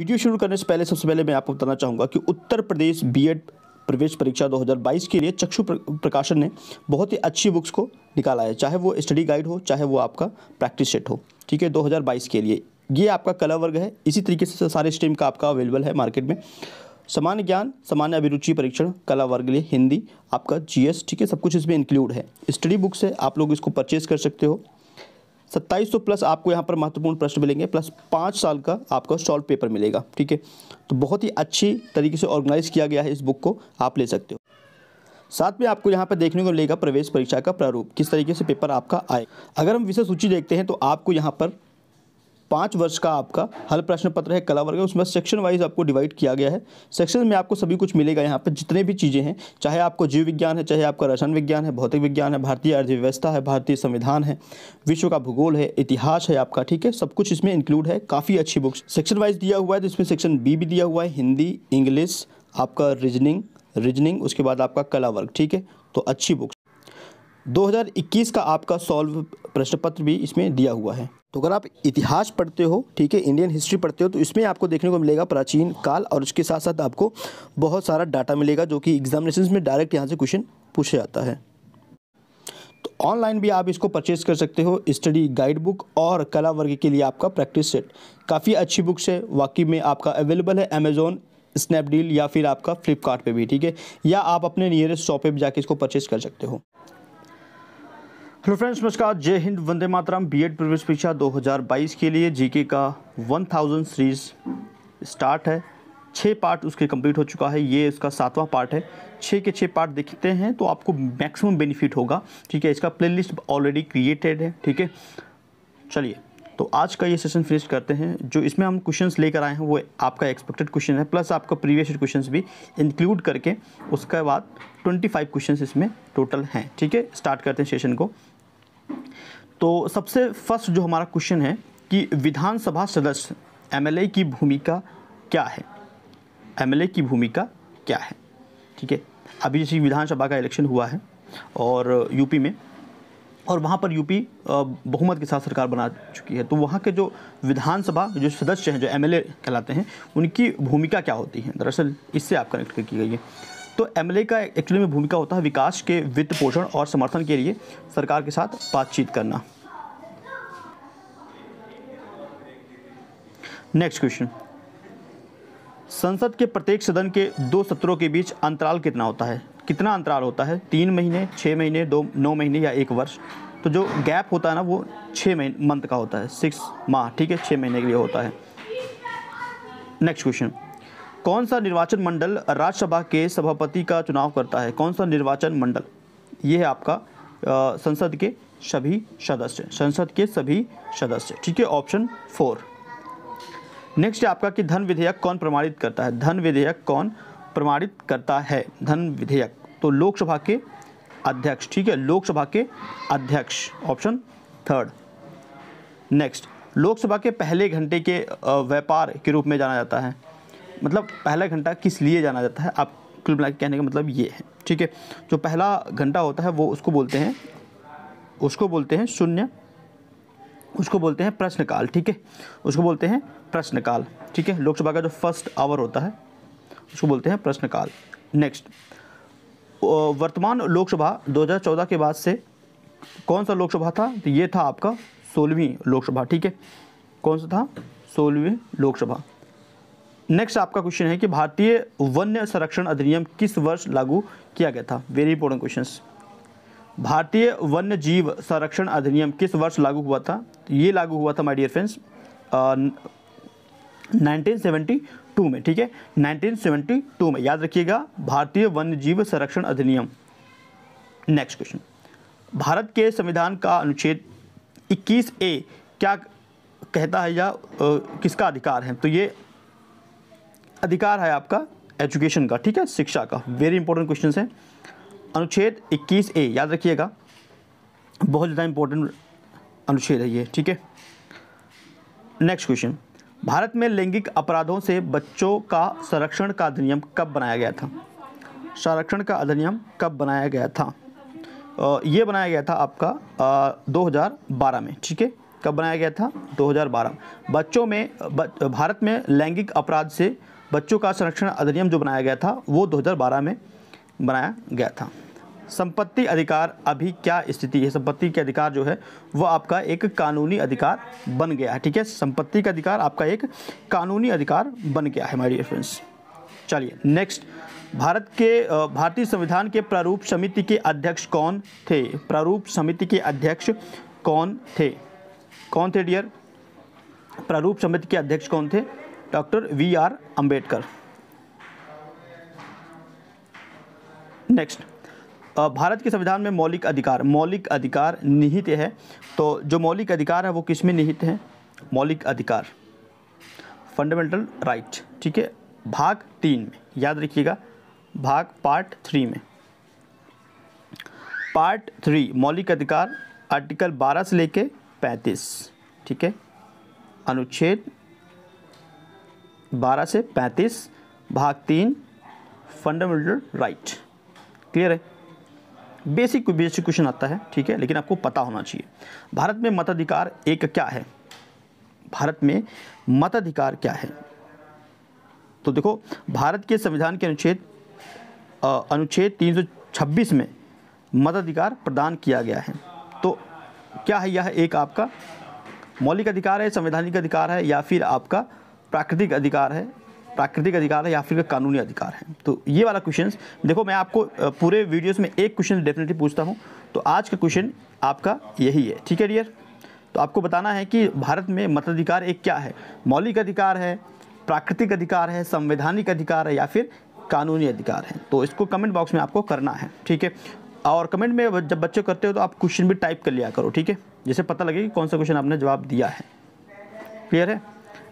video शुरू करने से पहले सबसे पहले मैं आपको बताना चाहूँगा कि उत्तर प्रदेश बीएड प्रवेश परीक्षा 2022 के लिए चक्षु प्रकाशन ने बहुत ही अच्छी बुक्स को निकाला है चाहे वो स्टडी गाइड हो चाहे वो आपका प्रैक्टिस सेट हो ठीक है 2022 के लिए ये आपका कला वर्ग है इसी तरीके से सारे स्ट्रीम का आपका अवेलेबल है मार्केट में सामान्य ज्ञान सामान्य अभिरुचि परीक्षण कला वर्ग लिए हिंदी आपका जी ठीक है सब कुछ इसमें इंक्लूड है स्टडी बुक्स है आप लोग इसको परचेज कर सकते हो सत्ताईस सौ प्लस आपको यहाँ पर महत्वपूर्ण प्रश्न मिलेंगे प्लस पाँच साल का आपका सॉल्व पेपर मिलेगा ठीक है तो बहुत ही अच्छी तरीके से ऑर्गेनाइज किया गया है इस बुक को आप ले सकते हो साथ में आपको यहाँ पर देखने को मिलेगा प्रवेश परीक्षा का प्रारूप किस तरीके से पेपर आपका आए अगर हम विषय सूची देखते हैं तो आपको यहाँ पर पाँच वर्ष का आपका हल प्रश्न पत्र है कला वर्ग उसमें सेक्शन वाइज आपको डिवाइड किया गया है सेक्शन में आपको सभी कुछ मिलेगा यहाँ पर जितने भी चीज़ें हैं चाहे आपको जीव विज्ञान है चाहे आपका रसायन विज्ञान है भौतिक विज्ञान है भारतीय अर्थव्यवस्था है भारतीय संविधान है विश्व का भूगोल है इतिहास है आपका ठीक है सब कुछ इसमें इंक्लूड है काफ़ी अच्छी बुक्स सेक्शन वाइज दिया हुआ है तो इसमें सेक्शन बी भी दिया हुआ है हिंदी इंग्लिश आपका रीजनिंग रीजनिंग उसके बाद आपका कला वर्ग ठीक है तो अच्छी बुक्स 2021 का आपका सॉल्व प्रश्न पत्र भी इसमें दिया हुआ है तो अगर आप इतिहास पढ़ते हो ठीक है इंडियन हिस्ट्री पढ़ते हो तो इसमें आपको देखने को मिलेगा प्राचीन काल और उसके साथ साथ आपको बहुत सारा डाटा मिलेगा जो कि एग्जामिनेशन में डायरेक्ट यहाँ से क्वेश्चन पूछा जाता है तो ऑनलाइन भी आप इसको परचेज कर सकते हो स्टडी गाइड बुक और कला वर्ग के लिए आपका प्रैक्टिस सेट काफ़ी अच्छी बुक्स है वाकई में आपका अवेलेबल है अमेजोन स्नैपडील या फिर आपका फ्लिपकार्ट पे भी ठीक है या आप अपने नियरेस्ट शॉप पे भी जाके इसको परचेज कर सकते हो हेलो फ्रेंड्स नमस्कार जय हिंद वंदे मातरम बीएड प्रवेश परीक्षा 2022 के लिए जीके का 1000 सीरीज स्टार्ट है छः पार्ट उसके कंप्लीट हो चुका है ये उसका सातवां पार्ट है छः के छः पार्ट देखते हैं तो आपको मैक्सिमम बेनिफिट होगा ठीक है इसका प्लेलिस्ट ऑलरेडी क्रिएटेड है ठीक है चलिए तो आज का ये सेशन फिनिश करते हैं जो इसमें हम क्वेश्चंस लेकर आए हैं वो आपका एक्सपेक्टेड क्वेश्चन है प्लस आपका प्रीवियस क्वेश्चंस भी इंक्लूड करके उसके बाद 25 क्वेश्चंस इसमें टोटल हैं ठीक है स्टार्ट करते हैं सेशन को तो सबसे फर्स्ट जो हमारा क्वेश्चन है कि विधानसभा सदस्य एमएलए की भूमिका क्या है एमएलए की भूमिका क्या है ठीक है अभी जैसे विधानसभा का इलेक्शन हुआ है और यूपी में और वहाँ पर यूपी बहुमत के साथ सरकार बना चुकी है तो वहाँ के जो विधानसभा जो सदस्य हैं जो एमएलए कहलाते हैं उनकी भूमिका क्या होती है दरअसल इससे आप कनेक्ट की गई है तो एमएलए का एक्चुअली में भूमिका होता है विकास के वित्त पोषण और समर्थन के लिए सरकार के साथ बातचीत करना नेक्स्ट क्वेश्चन संसद के प्रत्येक सदन के दो सत्रों के बीच अंतराल कितना होता है कितना अंतराल होता है तीन महीने छः महीने दो नौ महीने या एक वर्ष तो जो गैप होता है ना वो छः महीने मंथ का होता है सिक्स माह ठीक है छः महीने के लिए होता है नेक्स्ट क्वेश्चन कौन सा निर्वाचन मंडल राज्यसभा के सभापति का चुनाव करता है कौन सा निर्वाचन मंडल ये है आपका संसद के सभी सदस्य संसद के सभी सदस्य ठीक है ऑप्शन फोर नेक्स्ट है आपका कि धन विधेयक कौन प्रमाणित करता है धन विधेयक कौन प्रमाणित करता है धन विधेयक तो लोकसभा के अध्यक्ष ठीक है लोकसभा के अध्यक्ष ऑप्शन थर्ड नेक्स्ट लोकसभा के पहले घंटे के व्यापार के रूप में जाना जाता है मतलब पहला घंटा किस लिए जाना जाता है आप कुल मिला कहने का मतलब ये है ठीक है जो पहला घंटा होता है वो उसको बोलते हैं उसको बोलते हैं शून्य उसको बोलते हैं प्रश्नकाल ठीक है उसको बोलते हैं प्रश्नकाल ठीक है लोकसभा का जो फर्स्ट आवर होता है उसको बोलते हैं प्रश्नकाल नेक्स्ट वर्तमान लोकसभा 2014 के बाद से कौन सा लोकसभा था तो ये था आपका सोलहवीं लोकसभा ठीक है कौन सा था सोलहवीं लोकसभा नेक्स्ट आपका क्वेश्चन है कि भारतीय वन्य संरक्षण अधिनियम किस वर्ष लागू किया गया था वेरी इंपॉर्टेंट क्वेश्चन भारतीय वन्य जीव संरक्षण अधिनियम किस वर्ष लागू हुआ था ये लागू हुआ था माय डियर फ्रेंड्स 1972 में ठीक है 1972 में याद रखिएगा भारतीय वन्य जीव संरक्षण अधिनियम नेक्स्ट क्वेश्चन भारत के संविधान का अनुच्छेद 21 ए क्या कहता है या किसका अधिकार है तो ये अधिकार है आपका एजुकेशन का ठीक है शिक्षा का वेरी इंपॉर्टेंट क्वेश्चन है अनुच्छेद 21 ए याद रखिएगा बहुत ज़्यादा इंपॉर्टेंट अनुच्छेद है ये ठीक है नेक्स्ट क्वेश्चन भारत में लैंगिक अपराधों से बच्चों का संरक्षण का अधिनियम कब बनाया गया था संरक्षण का अधिनियम कब बनाया गया था ये बनाया गया था आपका आ, 2012 में ठीक है कब बनाया गया था 2012 बच्चों में भारत में लैंगिक अपराध से बच्चों का संरक्षण अधिनियम जो बनाया गया था वो 2012 में बनाया गया था संपत्ति अधिकार अभी क्या स्थिति है संपत्ति के अधिकार जो है वो आपका एक कानूनी अधिकार बन गया है ठीक है संपत्ति का अधिकार आपका एक कानूनी अधिकार बन गया है माय फ्रेंड्स चलिए नेक्स्ट भारत के भारतीय संविधान के प्रारूप समिति के अध्यक्ष कौन थे प्रारूप समिति के अध्यक्ष कौन थे कौन थे डियर प्रारूप समिति के अध्यक्ष कौन थे doctor V R Ambedkar next Bharat के संविधान में मौलिक अधिकार मौलिक अधिकार निहित है तो जो मौलिक अधिकार है वो किस में निहित है मौलिक अधिकार फंडामेंटल राइट ठीक है भाग तीन में याद रखिएगा भाग पार्ट थ्री में पार्ट थ्री मौलिक अधिकार आर्टिकल 12 से लेके 35 ठीक है अनुच्छेद बारह से पैंतीस भाग तीन फंडामेंटल राइट क्लियर है बेसिक बेसिक क्वेश्चन आता है ठीक है लेकिन आपको पता होना चाहिए भारत में मताधिकार एक क्या है भारत में मताधिकार क्या है तो देखो भारत के संविधान के अनुच्छेद अनुच्छेद 326 में मताधिकार प्रदान किया गया है तो क्या है यह एक आपका मौलिक अधिकार है संवैधानिक अधिकार है या फिर आपका प्राकृतिक अधिकार है प्राकृतिक अधिकार है या फिर कानूनी अधिकार है तो ये वाला क्वेश्चन देखो मैं आपको पूरे वीडियोस में एक क्वेश्चन डेफिनेटली पूछता हूँ तो आज का क्वेश्चन आपका यही है ठीक है डियर तो आपको बताना है कि भारत में मताधिकार एक क्या है मौलिक अधिकार है प्राकृतिक अधिकार है संवैधानिक अधिकार है या फिर कानूनी अधिकार है तो इसको कमेंट बॉक्स में आपको करना है ठीक है और कमेंट में जब बच्चे करते हो तो आप क्वेश्चन भी टाइप कर लिया करो ठीक है जैसे पता लगे कि कौन सा क्वेश्चन आपने जवाब दिया है क्लियर है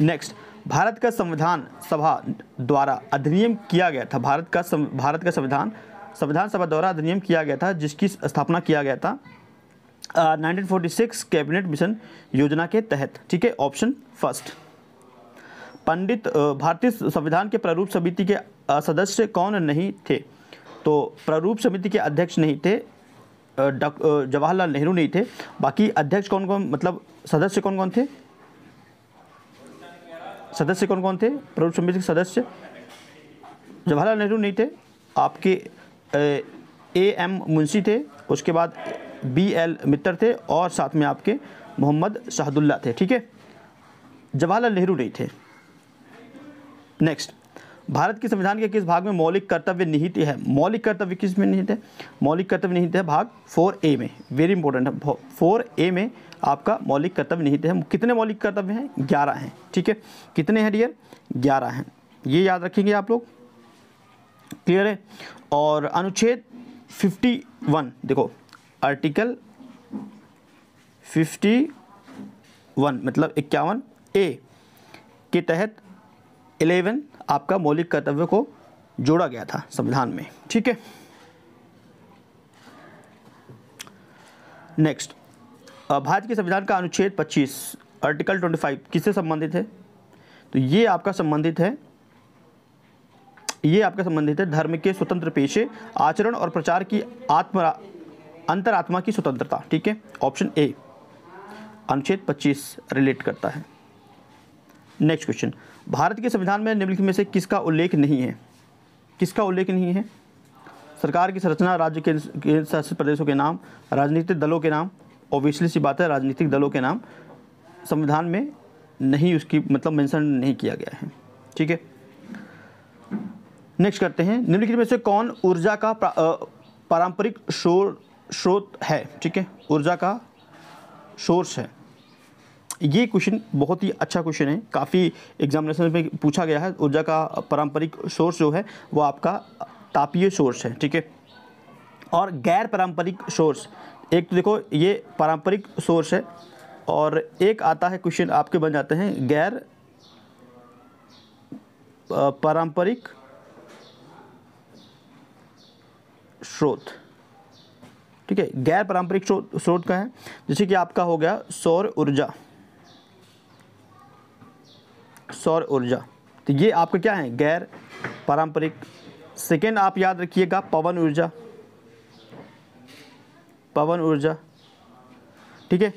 नेक्स्ट भारत का संविधान सभा द्वारा अधिनियम किया गया था भारत का सम, भारत का संविधान संविधान सभा द्वारा अधिनियम किया गया था जिसकी स्थापना किया गया था nineteen forty six cabinet mission योजना के तहत ठीक है ऑप्शन फर्स्ट पंडित भारतीय संविधान के प्रारूप समिति के सदस्य कौन नहीं थे तो प्रारूप समिति के अध्यक्ष नहीं थे जवाहरलाल नेहरू नहीं थे बाकी अध्यक्ष कौन कौन मतलब सदस्य कौन कौन थे सदस्य कौन कौन थे प्रौढ़ समिति के सदस्य जवाहरलाल नेहरू नहीं थे आपके ए एम मुंशी थे उसके बाद बी एल मित्तर थे और साथ में आपके मोहम्मद शाहदुल्ला थे ठीक है जवाहरलाल नेहरू नहीं थे नेक्स्ट भारत के संविधान के किस भाग में मौलिक कर्तव्य निहित है मौलिक कर्तव्य किस में निहित है मौलिक कर्तव्य निहित है भाग फोर ए में वेरी इंपॉर्टेंट है फोर ए में आपका मौलिक कर्तव्य निहित है कितने मौलिक कर्तव्य हैं ग्यारह हैं ठीक है कितने हैं डियर ग्यारह हैं ये याद रखेंगे आप लोग क्लियर है और अनुच्छेद फिफ्टी वन देखो आर्टिकल फिफ्टी वन मतलब इक्यावन ए के तहत एलेवन आपका मौलिक कर्तव्य को जोड़ा गया था संविधान में ठीक है नेक्स्ट भारत के संविधान का अनुच्छेद 25 आर्टिकल 25 किससे संबंधित है तो ये आपका संबंधित है ये आपका संबंधित है धर्म के स्वतंत्र पेशे आचरण और प्रचार की आत्म अंतरात्मा की स्वतंत्रता ठीक है ऑप्शन ए अनुच्छेद 25 रिलेट करता है नेक्स्ट क्वेश्चन भारत के संविधान में निम्नलिखित में से किसका उल्लेख नहीं है किसका उल्लेख नहीं है सरकार की संरचना राज्य के केंद्र शासित प्रदेशों के नाम राजनीतिक दलों के नाम ऑब्वियसली सी बात है राजनीतिक दलों के नाम संविधान में नहीं उसकी मतलब मेंशन नहीं किया गया है ठीक है नेक्स्ट करते हैं निम्नलिखित में से कौन ऊर्जा का पारंपरिक शोर स्रोत है ठीक है ऊर्जा का सोर्स है ये क्वेश्चन बहुत ही अच्छा क्वेश्चन है काफ़ी एग्जामिनेशन में पूछा गया है ऊर्जा का पारंपरिक सोर्स जो है वो आपका तापीय सोर्स है ठीक है और गैर पारंपरिक सोर्स एक तो देखो ये पारंपरिक सोर्स है और एक आता है क्वेश्चन आपके बन जाते हैं गैर पारंपरिक स्रोत ठीक है गैर पारंपरिक स्रोत का है जैसे कि आपका हो गया सौर ऊर्जा सौर ऊर्जा तो ये आपके क्या है गैर पारंपरिक सेकेंड आप याद रखिएगा पवन ऊर्जा पवन ऊर्जा ठीक है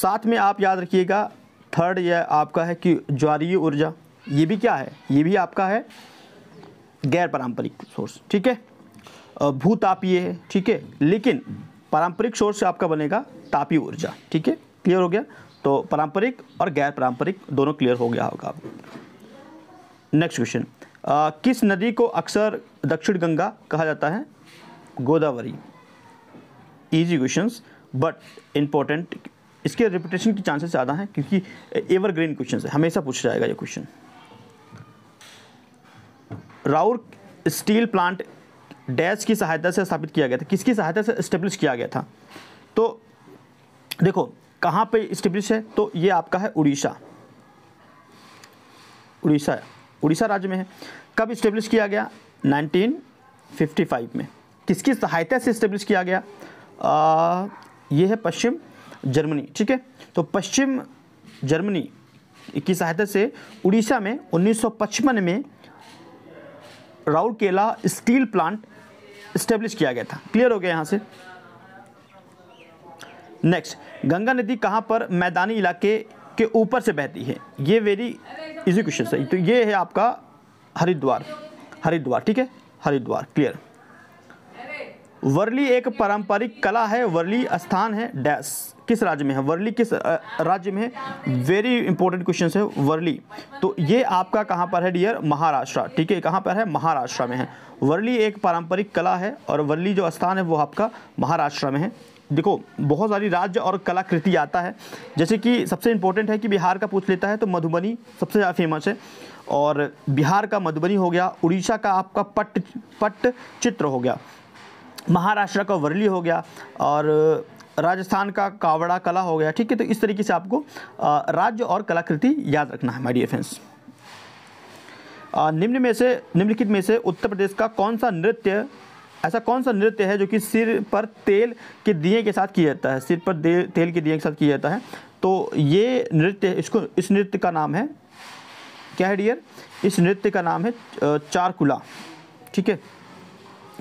साथ में आप याद रखिएगा थर्ड यह आपका है कि ज्वारीय ऊर्जा ये भी क्या है ये भी आपका है गैर पारंपरिक सोर्स ठीक है भूतापीय है ठीक है लेकिन पारंपरिक सोर्स आपका बनेगा तापीय ऊर्जा ठीक है क्लियर हो गया तो पारंपरिक और गैर पारंपरिक दोनों क्लियर हो गया होगा नेक्स्ट क्वेश्चन किस नदी को अक्सर दक्षिण गंगा कहा जाता है Godavari easy questions but important इसके रिपीटेशन के चांसेस ज़्यादा हैं क्योंकि एवरग्रीन क्वेश्चन है हमेशा पूछा जाएगा ये क्वेश्चन राउर स्टील प्लांट डैश की सहायता से स्थापित किया गया था किसकी सहायता से स्टेब्लिश किया गया था तो देखो कहाँ पे स्टेब्लिश है तो ये आपका है उड़ीसा उड़ीसा उड़ीसा राज्य में है कब स्टेब्लिश किया गया 1955 में किसकी सहायता से स्टेब्लिश किया गया आ, ये है पश्चिम जर्मनी ठीक है तो पश्चिम जर्मनी की सहायता से उड़ीसा में 1955 में राउरकेला स्टील प्लांट स्टेब्लिश किया गया था क्लियर हो गया यहाँ से नेक्स्ट गंगा नदी कहाँ पर मैदानी इलाके के ऊपर से बहती है ये वेरी इजी क्वेश्चन सही तो ये है आपका हरिद्वार हरिद्वार ठीक है हरिद्वार क्लियर वर्ली एक पारंपरिक कला है वर्ली स्थान है डैश किस राज्य में है वर्ली किस राज्य में है वेरी इंपॉर्टेंट क्वेश्चन है वर्ली तो ये आपका कहाँ पर है डियर महाराष्ट्र ठीक है कहाँ पर है महाराष्ट्र में है वर्ली एक पारंपरिक कला है और वर्ली जो स्थान है वो आपका महाराष्ट्र में है देखो बहुत सारी राज्य और कलाकृति आता है जैसे कि सबसे इम्पोर्टेंट है कि बिहार का पूछ लेता है तो मधुबनी सबसे ज़्यादा फेमस है और बिहार का मधुबनी हो गया उड़ीसा का आपका पट पट चित्र हो गया महाराष्ट्र का वर्ली हो गया और राजस्थान का कावड़ा कला हो गया ठीक है तो इस तरीके से आपको राज्य और कलाकृति याद रखना है माई फ्रेंड्स निम्न में से निम्नलिखित में से उत्तर प्रदेश का कौन सा नृत्य ऐसा कौन सा नृत्य है जो कि सिर पर तेल के दिए के साथ किया जाता है सिर पर तेल के दिए के साथ किया जाता है तो ये नृत्य इसको इस नृत्य का नाम है क्या है डियर इस नृत्य का नाम है चारकुला ठीक है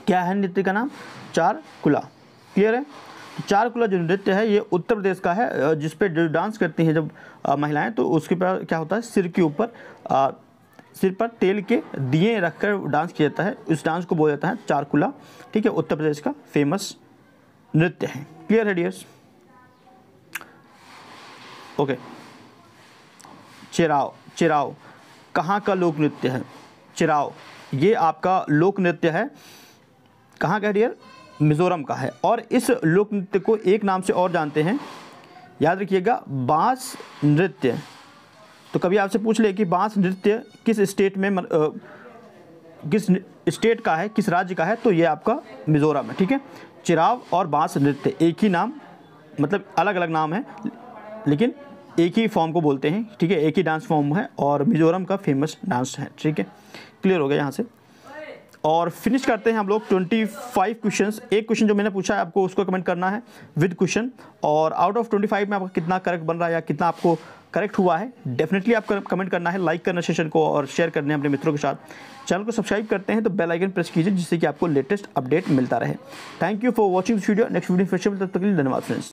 क्या है नृत्य का नाम चारकुला क्लियर है तो चारकुला जो नृत्य है ये उत्तर प्रदेश का है जिसपे डांस करती हैं जब महिलाएं तो उसके पर क्या होता है सिर के ऊपर सिर पर तेल के दिए रखकर डांस किया जाता है उस डांस को बोला जाता है चारकुला ठीक है उत्तर प्रदेश का फेमस नृत्य है क्लियर है डियर्स ओके चिराव चिराव कहाँ का लोक नृत्य है चिराव ये आपका लोक नृत्य है कहाँ का डियर मिज़ोरम का है और इस लोक नृत्य को एक नाम से और जानते हैं याद रखिएगा बांस नृत्य तो कभी आपसे पूछ ले कि बांस नृत्य किस स्टेट में आ, किस स्टेट का है किस राज्य का है तो ये आपका मिज़ोरम है ठीक है चिराव और बांस नृत्य एक ही नाम मतलब अलग अलग नाम है लेकिन एक ही फॉर्म को बोलते हैं ठीक है एक ही डांस फॉर्म है और मिज़ोरम का फेमस डांस है ठीक है क्लियर हो गया यहाँ से और फिनिश करते हैं हम लोग 25 क्वेश्चन एक क्वेश्चन जो मैंने पूछा है आपको उसको कमेंट करना है विद क्वेश्चन और आउट ऑफ 25 में आपका कितना करेक्ट बन रहा है या कितना आपको करेक्ट हुआ है डेफिनेटली आप कमेंट करना है लाइक करना सेशन को और शेयर करने अपने मित्रों के साथ चैनल को सब्सक्राइब करते हैं तो बेल आइकन प्रेस कीजिए जिससे कि आपको लेटेस्ट अपडेट मिलता रहे thank you for watching this video next video फिर से मिलता तक के लिए धन्यवाद फ्रेंड्स